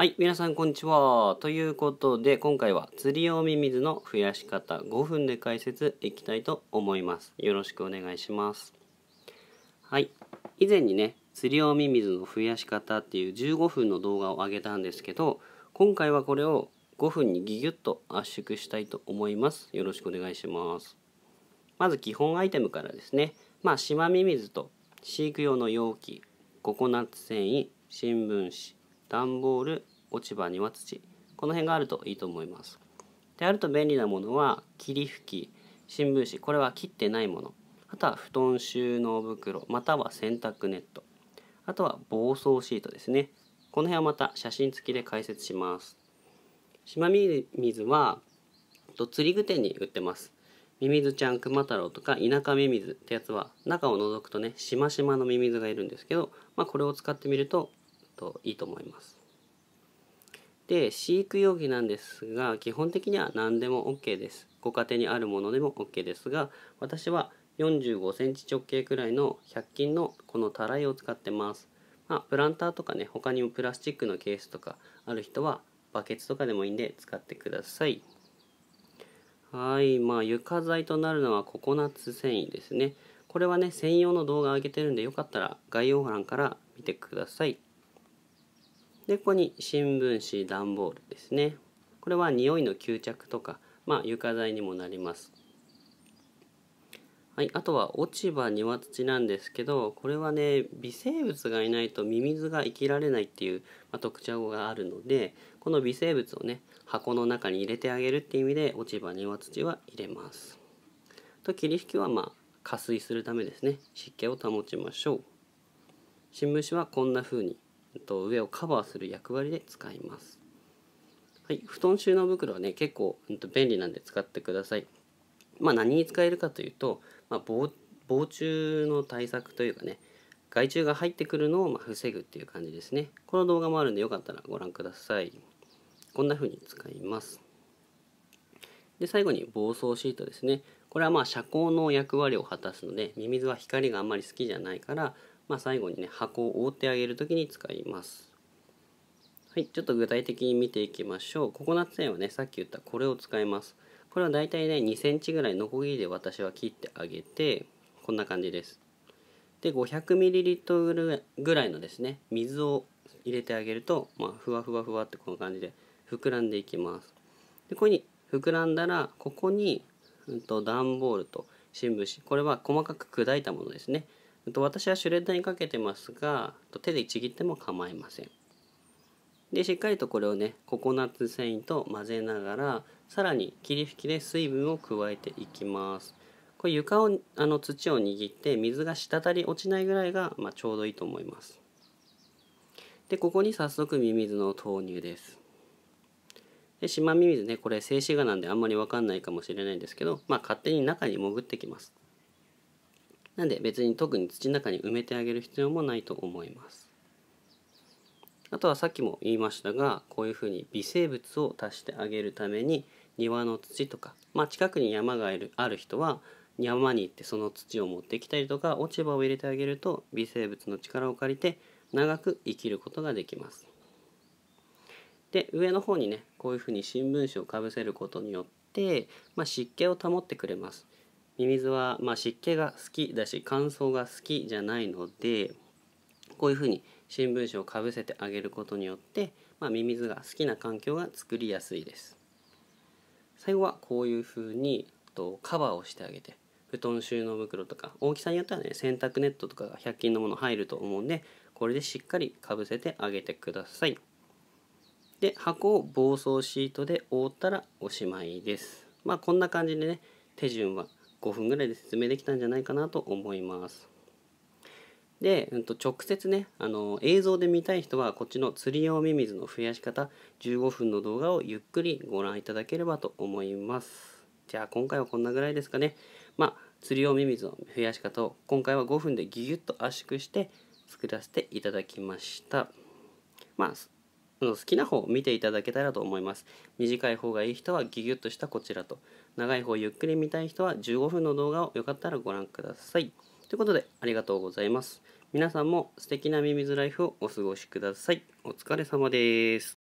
はい、皆さんこんにちは。ということで、今回は釣りおみ水の増やし方5分で解説いきたいと思います。よろしくお願いします。はい、以前にね、釣りおみ水の増やし方っていう15分の動画を上げたんですけど、今回はこれを5分にギュギュッと圧縮したいと思います。よろしくお願いします。まず基本アイテムからですね。まあ、島ミミズと飼育用の容器、ココナッツ繊維、新聞紙、段ボール落ち葉には土この辺があるといいと思います。であると便利なものは霧吹き新聞紙これは切ってないものあとは布団収納袋または洗濯ネットあとは防草シートですねこの辺はまた写真付きで解説します島水はと釣り具店に売ってますミミズちゃん熊太郎とか田舎ミミズってやつは中を覗くとねしましまのミミズがいるんですけど、まあ、これを使ってみるとといいと思います。で飼育容器なんですが基本的には何でも OK です。ご家庭にあるものでも OK ですが私は45センチ直径くらいの100均のこのたらいを使ってます。まあ、プランターとかね他にもプラスチックのケースとかある人はバケツとかでもいいんで使ってください。はい、まあ床材となるのはココナッツ繊維ですね。これはね専用の動画上げてるんでよかったら概要欄から見てください。でここに新聞紙段ボールですねこれは匂いの吸着とか、まあ、床材にもなりますはい、あとは落ち葉庭土なんですけどこれはね微生物がいないとミミズが生きられないっていう、まあ、特徴があるのでこの微生物をね箱の中に入れてあげるっていう意味で落ち葉庭土は入れます。と霧吹きはまあ加水するためですね湿気を保ちましょう。新聞紙はこんな風にと上をカバーする役割で使います。はい、布団収納袋はね結構、うん、と便利なんで使ってください。まあ、何に使えるかというと、まあ、防防虫の対策というかね害虫が入ってくるのをま防ぐっていう感じですね。この動画もあるんでよかったらご覧ください。こんな風に使います。で最後に防草シートですね。これはまあ遮光の役割を果たすのでミミズは光があんまり好きじゃないからまあ、最後にね箱を覆ってあげる時に使います。はい、ちょっと具体的に見ていきましょう。ココナッツ線はね、さっき言ったこれを使います。これはだいたいね、2センチぐらいのこぎりで私は切ってあげて、こんな感じです。で、500ml ぐらいのですね、水を入れてあげると、まあ、ふわふわふわってこの感じで膨らんでいきます。で、ここに膨らんだら、ここに、うんと、段ボールと新聞紙、これは細かく砕いたものですね。私はシュレッダーにかけてますが手でちぎっても構いません。でしっかりとこれをねココナッツ繊維と混ぜながらさらに霧吹きで水分を加えていきます。これ床をあの土を握って水が滴り落ちないぐらいが、まあ、ちょうどいいと思います。でここに早速ミミズの投入です。で島ミミズねこれ静止画なんであんまり分かんないかもしれないんですけど、まあ、勝手に中に潜ってきます。なんで別に特に土の中に埋めてあげる必要もないと思います。あとはさっきも言いましたがこういうふうに微生物を足してあげるために庭の土とか、まあ、近くに山がある人は山に行ってその土を持ってきたりとか落ち葉を入れてあげると微生物の力を借りて長く生きることができます。で上の方にねこういうふうに新聞紙をかぶせることによって、まあ、湿気を保ってくれます。ミミズはま湿気が好きだし乾燥が好きじゃないのでこういうふうに新聞紙をかぶせてあげることによって、まあ、ミミズが好きな環境が作りやすいです最後はこういうふうにとカバーをしてあげて布団収納袋とか大きさによってはね洗濯ネットとかが100均のもの入ると思うんでこれでしっかりかぶせてあげてくださいで箱を防草シートで覆ったらおしまいですまあこんな感じでね手順は5分ぐらいで説明できたんじゃないかなと思います。で、うんと、直接ねあの映像で見たい人はこっちの釣り用ミミズの増やし方15分の動画をゆっくりご覧いただければと思います。じゃあ今回はこんなぐらいですかね。まあ釣り用ミミズの増やし方を今回は5分でギュギュッと圧縮して作らせていただきました。まあ好きな方を見ていただけたらと思います。短い方がいい人はギュギュッとしたこちらと、長い方ゆっくり見たい人は15分の動画をよかったらご覧ください。ということで、ありがとうございます。皆さんも素敵なミミズライフをお過ごしください。お疲れ様です。